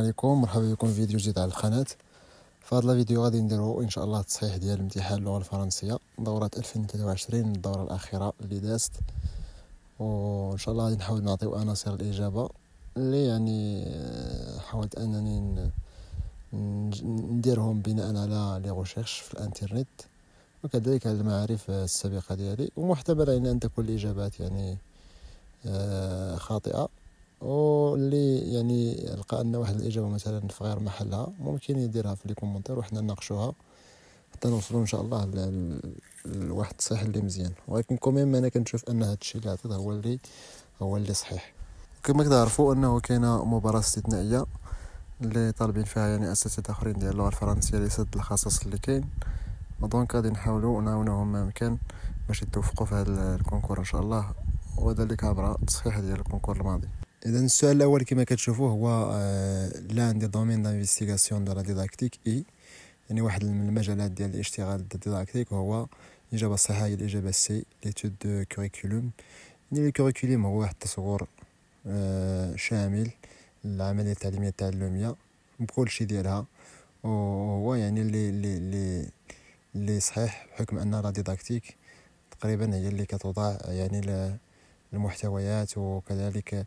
عليكم مرحبا بكم في فيديو جديد على القناة في هذا الفيديو غادي نديرو ان شاء الله تصحيح ديال امتحان اللغة الفرنسية دورة 2023 الدورة الأخيرة اللي دازت وان شاء الله غادي نحاول نعطيو عناصر الإجابة اللي يعني آه، حاولت أنني نديرهم بناء على لي غوشيغش في الانترنت وكذلك على المعارف السابقة ديالي ومحتمل أن تكون الإجابات يعني آه، خاطئة واللي يعني لقى ان واحد الاجابه مثلا في غير محلها ممكن يديرها في لي كومونتير وحنا نناقشوها حتى نوصلوا ان شاء الله لواحد الصحيح اللي مزيان ولكن كوميم انا كنشوف ان هذا الشيء اللي عطيت هو اللي هو اللي صحيح كما كتعرفوا انه كاينه مباراه استثنائيه اللي طالبين فيها يعني اساتذه اخرين ديال اللغه الفرنسيه لسد الخصص اللي كاين دونك غادي نحاولوا نعاونوهم ما امكن باش يتوفقوا في هذا الكونكور ان شاء الله وذلك عبر التصحيح ديال الكونكور الماضي اذا السؤال الاول كما كتشوفوا هو آه، لان دي دومين دانفيستيغاسيون دو لا ديداكتيك اي يعني واحد من المجالات ديال الاشتغال ديال الديداكتيك هو الاجابه الصحيحه هي الاجابه سي ليتود دو كوريكولوم يعني الكوريكوليم هو واحد التصور آه، شامل للعمليه التعليميه التعلميه بكل شيء ديالها وهو يعني اللي اللي اللي اللي صحيح بحكم ان لا ديداكتيك تقريبا هي اللي كتوضع يعني المحتويات وكذلك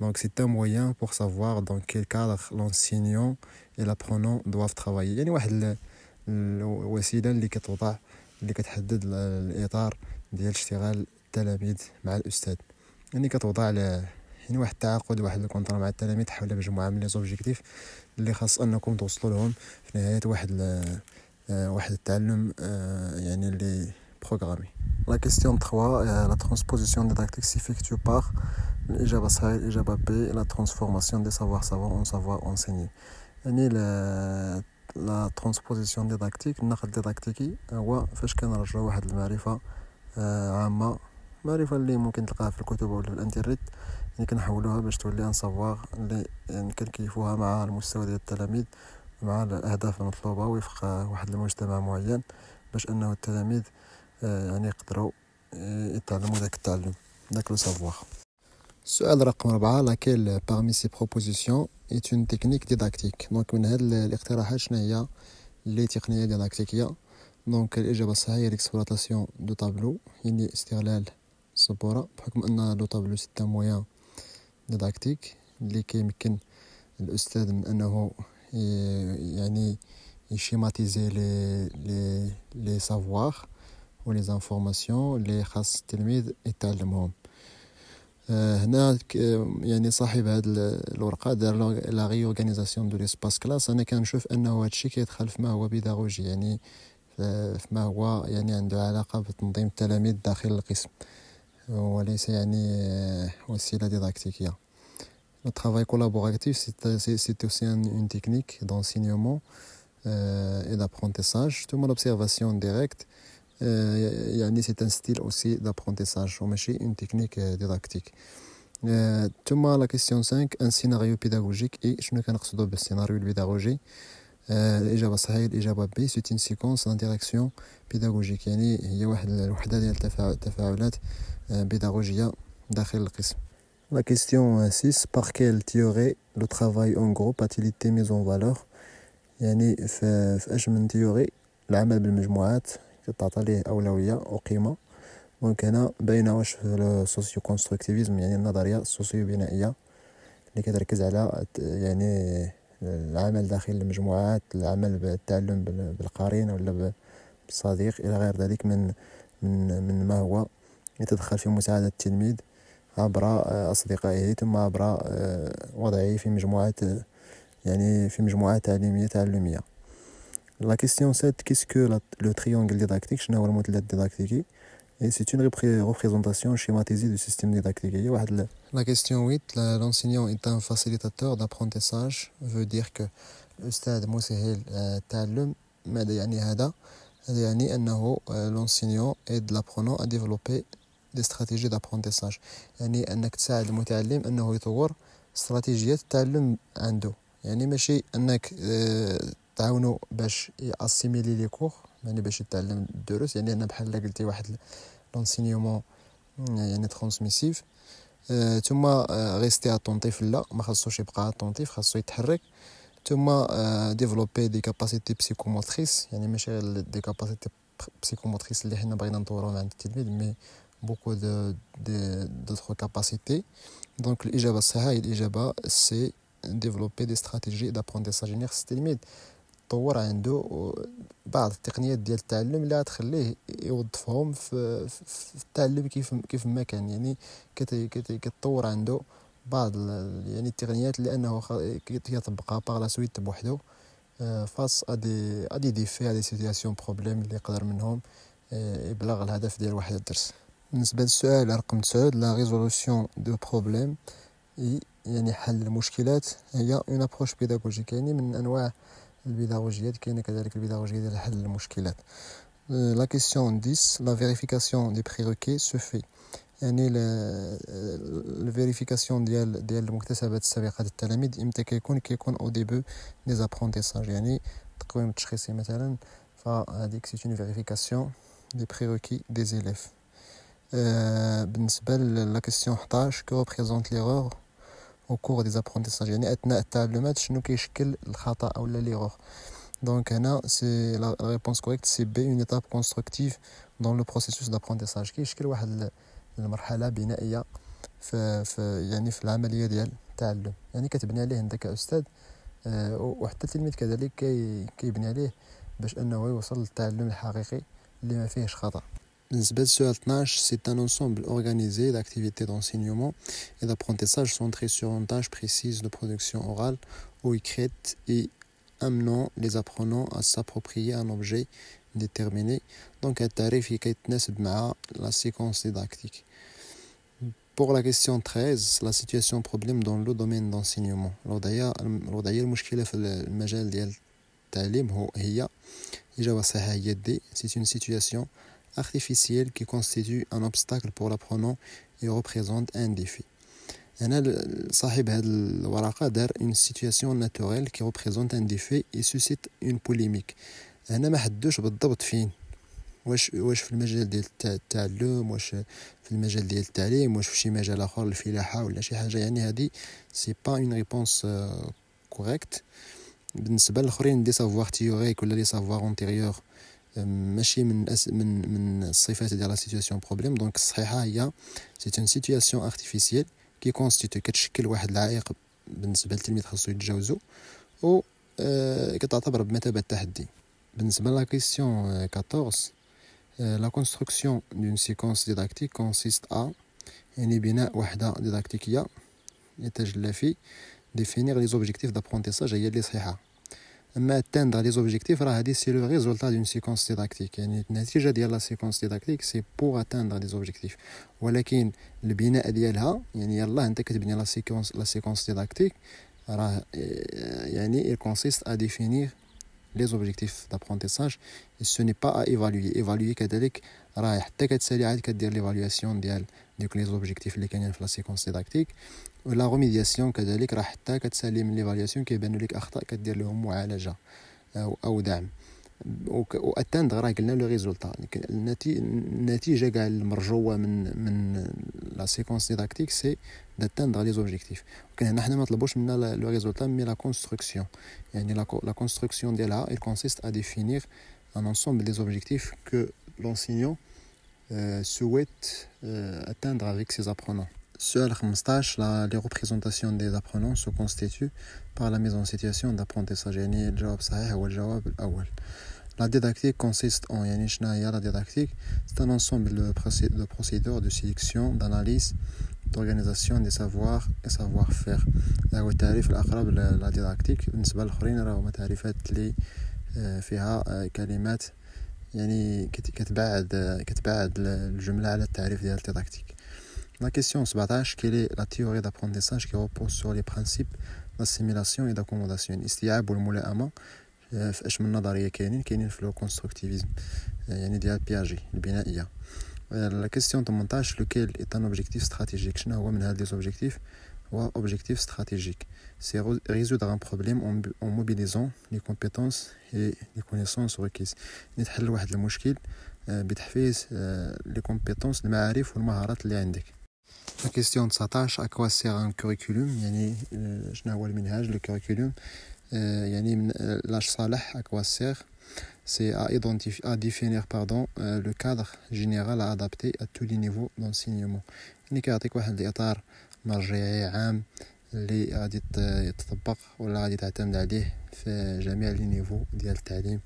Donc c'est un moyen pour savoir dans quel cadre l'enseignant et l'apprenant doivent travailler يعني واحد الوسيلة اللي كتوضع اللي كتحدد الإطار ديال اشتغال التلاميذ مع الأستاذ يعني كتوضع له يعني واحد التعاقد واحد الكونترا مع التلاميذ حول مجموعة من لي زوبجيكتيف اللي خاص أنكم توصلوا لهم في نهاية واحد آه، واحد التعلم آه، يعني اللي programmée. La question 3, euh, la transposition didactique s'effectue par l'Ijaba Sahel, l'Ijaba B, la transformation des savoirs savants en savoirs enseignés. يعني لا لا ترانسبوزيسيون ديداكتيك النقد الديداكتيكي هو فاش كنرجعو واحد المعرفه عامه المعرفه اللي ممكن تلقاها في الكتب ولا في الانترنت يعني كنحولوها باش تولي ان سافوار اللي يعني كنكيفوها مع المستوى ديال التلاميذ مع الاهداف المطلوبه وفق واحد المجتمع معين باش انه التلاميذ آه، يعني يقدروا آه، يتعلموا ذاك التعلم ذاك لو سافوار السؤال رقم أربعة لاكيل باغمي سي بروبوزيسيون ايت اون تكنيك ديداكتيك دونك من هاد الاقتراحات شنو هي اللي تقنية ديداكتيكية دونك الإجابة الصحيحة هي ليكسبلوطاسيون دو طابلو يعني استغلال السبورة بحكم أن لو طابلو تا مويان ديداكتيك اللي كيمكن الأستاذ من أنه يعني يشيماتيزي لي لي لي سافوار les زانفورماسيون اللي خاص التلميذ يتعلمهم هنا يعني صاحب هاد الورقه دار لا غي اورغانيزاسيون دو ليسباس كلاس انا كنشوف انه هادشي كيدخل في ما هو بيداغوجي يعني ما هو يعني عنده علاقه بتنظيم التلاميذ داخل القسم وليس يعني وسيله ديداكتيكيه Le travail collaboratif, c'est aussi une technique d'enseignement et d'apprentissage. Tout mon observation directe, euh, c'est un style aussi d'apprentissage une technique euh, didactique euh, la question 5 un scénario pédagogique et ne ce que l'on veut dire par scénario pédagogique la et est B c'est une séquence d'interaction pédagogique c'est une des activités pédagogiques dans le cadre la question 6 par quelle théorie le travail en groupe a-t-il été mis en valeur dans quelle théorie l'emploi dans les كتعطى ليه أولوية وقيمة ممكنة بين واش السوسيو كونستركتيفيزم يعني النظرية السوسيو بنائية اللي كتركز على يعني العمل داخل المجموعات العمل بالتعلم بالقرين ولا بالصديق إلى غير ذلك من من من ما هو يتدخل في مساعدة التلميذ عبر أصدقائه ثم عبر آه، وضعه في مجموعات يعني في مجموعات تعليمية تعلمية La question 7, qu'est-ce que le triangle didactique Je didactique. Et c'est une représentation schématisée du système didactique. La question 8, l'enseignant est un facilitateur d'apprentissage, veut dire que le stade euh, euh, l'enseignant aide l'apprenant à développer des stratégies d'apprentissage. يعني تعاونو باش ياسيميلي لي كور يعني باش يتعلم الدروس يعني انا بحال قلتي واحد لونسينيومون يعني ترانسميسيف آه ثم آه غيستي اتونتيف لا ما خاصوش يبقى اتونتيف خاصو يتحرك ثم آه ديفلوبي دي كاباسيتي بسيكوموتريس يعني ماشي غير دي كاباسيتي بسيكوموتريس اللي حنا بغينا نطوروهم عند التلميذ مي بوكو دو دوطخ كاباسيتي دونك الاجابه الصحيحه هي الاجابه سي ديفلوبي دي ستراتيجي دابرونديساج انيرس التلميذ تطور عنده بعض التقنيات ديال التعلم لا تخليه يوظفهم في, في التعلم كيف كيف ما كان يعني كتطور عنده بعض يعني التقنيات لانه كيطبقها باغ لا سويت بوحدو آه، فاس ادي ادي دي في هذه سيتياسيون بروبليم اللي يقدر منهم آه، يبلغ الهدف ديال واحد الدرس بالنسبه للسؤال رقم 9 لا ريزولوسيون دو بروبليم يعني حل المشكلات هي اون ابروش بيداغوجيك يعني من انواع La question 10. La vérification des prérequis se fait. La vérification vérifications des des au début des c'est une vérification des prérequis des élèves. la question Htash que représente l'erreur. او كور دي زابرونتيساج يعني اثناء التعلمات شنو كيشكل الخطا او لا ليغور Donc, là, c'est la réponse correcte, c'est B, une étape constructive dans le processus d'apprentissage. Qui واحد المرحلة بنائية في, في يعني في العملية ديال التعلم يعني كتبني عليه انت كأستاذ آه، وحتى التلميذ كذلك كي كيبني عليه باش انه يوصل للتعلم الحقيقي اللي ما فيهش خطأ c'est un ensemble organisé d'activités d'enseignement et d'apprentissage centrées sur une tâche précise de production orale ou écrite et amenant les apprenants à s'approprier un objet déterminé. Donc, un tarif la séquence didactique. Pour la question 13, la situation problème dans le domaine d'enseignement. C'est une situation artificielle qui constitue un obstacle pour l'apprenant et représente un défi. une situation naturelle qui représente un défi et suscite une polémique. est-ce pas de بالضبط فين واش واش في المجال ديال التعلم واش في المجال ديال التعليم واش في شي مجال اخر الفلاحه ولا شي حاجه يعني هذه Euh, ماشي من أس من من الصفات ديال لا سيتياسيون بروبليم دونك الصحيحه هي سي اون سيتياسيون ارتيفيسيال كي كونستيتي كتشكل واحد العائق بالنسبه للتلميذ خاصو يتجاوزو و آه، كتعتبر بمثابه تحدي بالنسبه لا كيسيون 14 لا كونستركسيون دون سيكونس ديداكتيك كونسيست ا يعني بناء وحده ديداكتيكيه يتجلى في ديفينير لي زوبجيكتيف دابرونتيساج هي اللي صحيحه Atteindre les objectifs, c'est le résultat d'une séquence didactique. Et de la séquence didactique, c'est pour atteindre les objectifs. Ce qui de bien, la séquence didactique consiste à définir les objectifs d'apprentissage. Ce n'est pas à évaluer. Évaluer, c'est dire l'évaluation donc les objectifs les gagnants de la séquence didactique la remédiation que d'aller que l'évaluation qui est bien les dire que dire à moualaja ou euh, ou d'am ou atteindre la gagne le résultat donc la nature la la séquence didactique c'est d'atteindre les objectifs Nous on a pas le le résultat mais la construction يعني la construction de là consiste à définir un ensemble des objectifs que l'enseignant euh, souhaite euh, atteindre avec ses apprenants. Sur la les représentations des apprenants se constituent par la mise en situation d'apprentissage. La didactique consiste en la didactique, c'est un ensemble de procédures de sélection, d'analyse, d'organisation des savoirs et savoir-faire. La didactique, يعني كتبعد كتبعد الجمله على التعريف ديال التيداكتيك لا كيسيون 17 كيلي لا تيوري دابرونديساج كي روبوز سور لي برانسيب لاسيميلاسيون اي داكوموداسيون الاستيعاب والملائمه في اش من نظريه كاينين كاينين في لو كونستركتيفيزم يعني ديال بياجي البنائيه لا كيسيون 18 لوكيل ايت ان اوبجيكتيف استراتيجيك شنو هو من هاد لي زوبجيكتيف ou objectifs stratégiques. C'est résoudre un problème en, mobilisant les compétences et les connaissances requises. نتحل واحد المشكل بتحفيز les compétences les المعارف والمهارات اللي عندك. La question 19 à quoi sert un curriculum يعني شنو هو المنهج le curriculum يعني salaire, à quoi sert c'est à, identifier, à définir pardon, le cadre général à adapter à tous les niveaux d'enseignement. اللي كيعطيك واحد الإطار مرجعي عام اللي غادي يتطبق ولا غادي تعتمد عليه في جميع لي نيفو ديال التعليم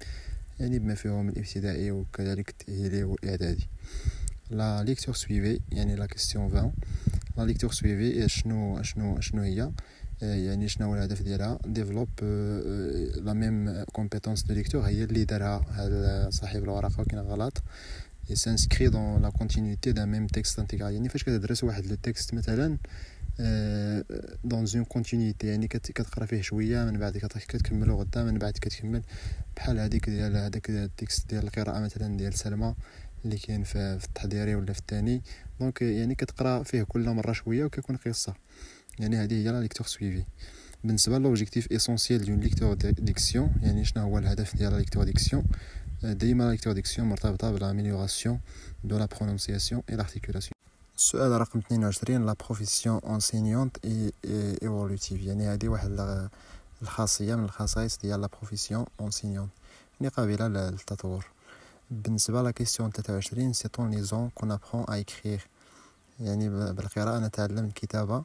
يعني بما فيهم الابتدائي وكذلك التأهيلي والإعدادي لا ليكتور سويفي يعني لا كيستيون 20 لا ليكتور سويفي شنو شنو شنو هي آه، يعني شنو هو الهدف ديالها ديفلوب لا ميم كومبيتونس دو ليكتور هي اللي دارها هذا صاحب الورقه كاين غلط سانسكري دون لا كونتينيتي دان ميم تيكست انتيغرال يعني فاش كتدرس واحد لو تيكست مثلا دون زون كونتينيتي يعني كتقرا فيه شويه من بعد كتكملو غدا من بعد كتكمل بحال هذيك ديال هذاك التكست ديال القراءه مثلا ديال سلمى اللي كاين في التحضيري ولا في الثاني دونك يعني كتقرا فيه كل مره شويه وكيكون قصه يعني هذه هي لا ليكتور سويفي بالنسبه لوبجيكتيف ايسونسيال ديون ليكتور ديكسيون يعني شنو هو الهدف ديال ليكتور ديكسيون ديما ليكتور ديكسيون مرتبطه بالاميليوراسيون دو لا برونونسياسيون اي لارتيكولاسيون السؤال رقم 22 لا بروفيسيون اونسينيونت اي ايفولوتيف يعني هذه واحد الخاصيه من الخصائص ديال لا بروفيسيون اونسينيونت يعني قابله للتطور بالنسبه لا كيسيون 23 سي طون لي زون كون ابرون ا ايكرير يعني بالقراءه نتعلم الكتابه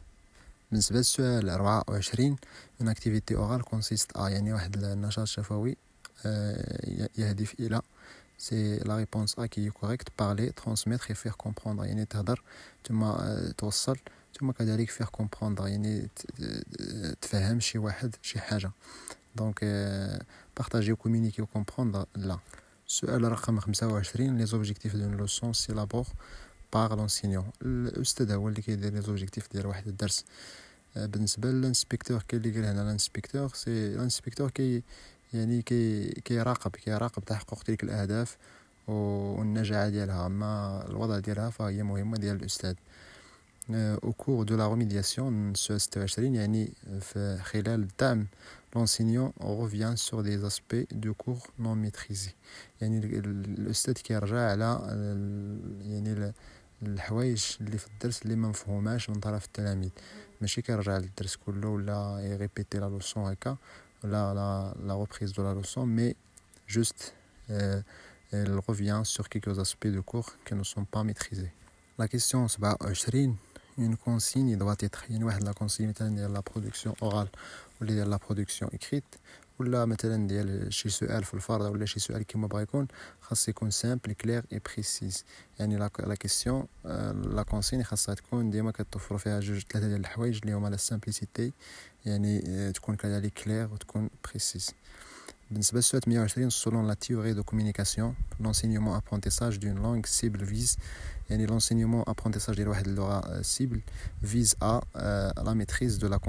بالنسبة للسؤال أربعة وعشرين اون اكتيفيتي اورال كونسيست ا يعني واحد النشاط شفوي آه، يهدف إلى سي لا ريبونس ا آه، كي كوريكت بارلي ترانسميتر فيغ كومبروندر يعني تهضر ثم آه، توصل ثم كذلك فيغ كومبروندر يعني تفهم شي واحد شي حاجة دونك بارطاجي وكومينيكي وكومبروندر لا السؤال رقم خمسة وعشرين لي زوبجيكتيف دون لوسون سي لابور باغ لونسينيون الاستاذ هو اللي كيدير لي زوبجيكتيف ديال واحد الدرس آه، بالنسبه للانسبكتور كاين اللي قال هنا الانسبكتور سي الانسبكتور كي يعني كي كيراقب كيراقب تحقق تلك الاهداف والنجاعه ديالها اما الوضع ديالها فهي مهمه ديال الاستاذ او كور دو لا ريميدياسيون 26 يعني في خلال الدعم لونسينيون روفيان سور دي زاسبي دو كور نون ميتريزي يعني الاستاذ كيرجع على يعني الحوايج اللي في الدرس اللي ما euh، revient sur quelques aspects cours qui ne sont pas maîtrisés. La question 27, euh, une consigne doit être la production orale ou la production écrite ولا مثلا ديال شي سؤال في الفرض ولا شي سؤال كيما بغا يكون خاص يكون سامبل كلير اي بريسيز يعني لا كيسيون لا كونسين خاصها تكون ديما كتوفر فيها جوج ثلاثه ديال الحوايج اللي هما لا سامبليسيتي يعني آه، تكون كذلك كلير وتكون بريسيز selon la théorie de communication l'enseignement apprentissage d'une langue cible vise et l'enseignement apprentissage euh, cible vise euh, à la maîtrise de la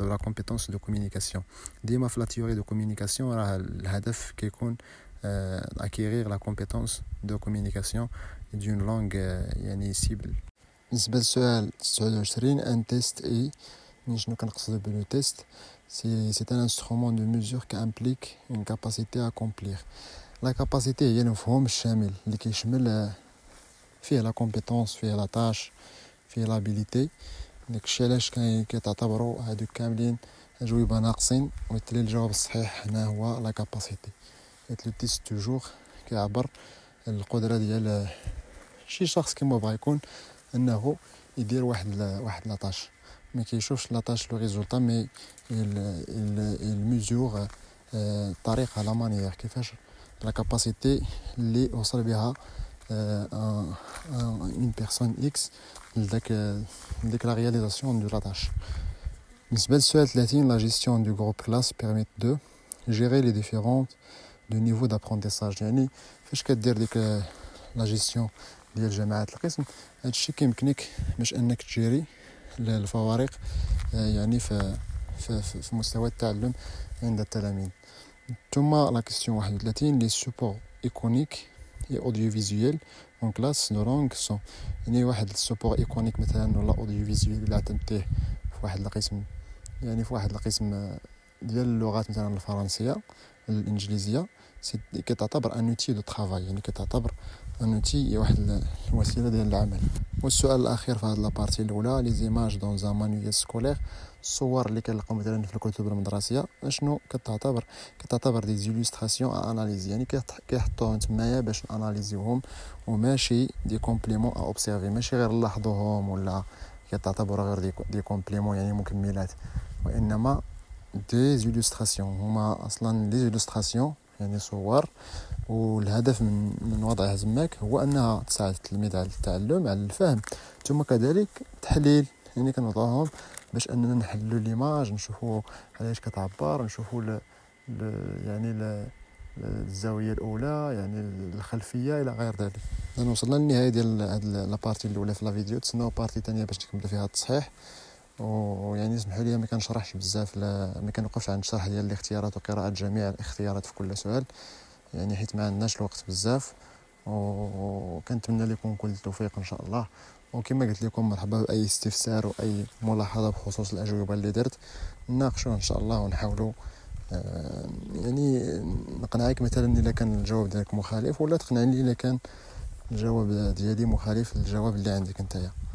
de la compétence de communication ديما la théorie de communication راه الهدف كيكون d'acquérir acquérir la compétence de communication d'une langue euh, cible. cible بالنسبة le un test et شنو test c'est un instrument de mesure qui implique une capacité à accomplir لا كاباسيتي هي المفهوم الشامل اللي كيشمل فيه لا كومبيتونس فيه لا تاش فيه لابيليتي داكشي علاش كيتعتبروا هادو كاملين اجوبه ناقصين وبالتالي الجواب الصحيح هنا هو لا كاباسيتي حيت لو تيست توجور كيعبر القدره ديال شي شخص كيما بغا يكون انه يدير واحد واحد لاطاش mais qui cherche la tâche, le résultat, mais il, il, il mesure euh, à la manière, qui fait la capacité liée au servira euh, une personne X dès la réalisation de la tâche. suite 30, la gestion du groupe classe permet de gérer les différentes de niveau d'apprentissage. يعني فاش كدير ديك لا جيستيون ديال جماعات القسم هادشي كيمكنك باش انك تجيري الفوارق آه، يعني في في مستوى التعلم عند التلاميذ ثم لا كيسيون 31 لي سوبور ايكونيك اي اوديو فيزيويل اون كلاس دو لونغ سون يعني واحد السوبور ايكونيك مثلا ولا اوديو فيزيويل اللي تمتيه في واحد القسم يعني في واحد القسم آه، ديال اللغات مثلا الفرنسيه الانجليزيه سي كتعتبر ان اوتي دو طرافاي يعني كتعتبر اوتي هي واحد الوسيله ديال العمل والسؤال الاخير في هذه لابارتي الاولى لي زيماج دون زان مانيوال سكولير الصور اللي كنلقاو مثلا في الكتب المدرسيه شنو كتعتبر كتعتبر دي زيلوستراسيون اناليز يعني كيحطوهم تمايا باش اناليزيوهم وماشي دي كومبليمون ا اوبسيرفي ماشي غير نلاحظوهم ولا كتعتبر غير دي, دي كومبليمون يعني مكملات وانما دي زيلوستراسيون هما اصلا لي زيلوستراسيون يعني صور والهدف من, من وضعها تماك هو انها تساعد التلميذ على التعلم على الفهم ثم كذلك تحليل يعني كنوضعهم باش اننا نحلوا ليماج نشوفوا علاش كتعبر نشوفوا ل... ل... يعني ل... الزاويه الاولى يعني الخلفيه الى غير ذلك انا وصلنا للنهايه ديال هاد لابارتي الاولى في لا فيديو تسناو بارتي ثانيه باش نكمل فيها التصحيح ويعني اسمحوا لي ما كنشرحش بزاف لا ما كنوقفش عند الشرح ديال الاختيارات وقراءه جميع الاختيارات في كل سؤال يعني حيت ما عندناش الوقت بزاف وكنتمنى لكم كل التوفيق ان شاء الله وكما قلت لكم مرحبا باي استفسار واي ملاحظه بخصوص الاجوبه اللي درت نناقشوا ان شاء الله ونحاولوا آه، يعني نقنعك مثلا اذا كان الجواب ديالك مخالف ولا تقنعني اذا كان الجواب ديالي مخالف للجواب اللي عندك نتايا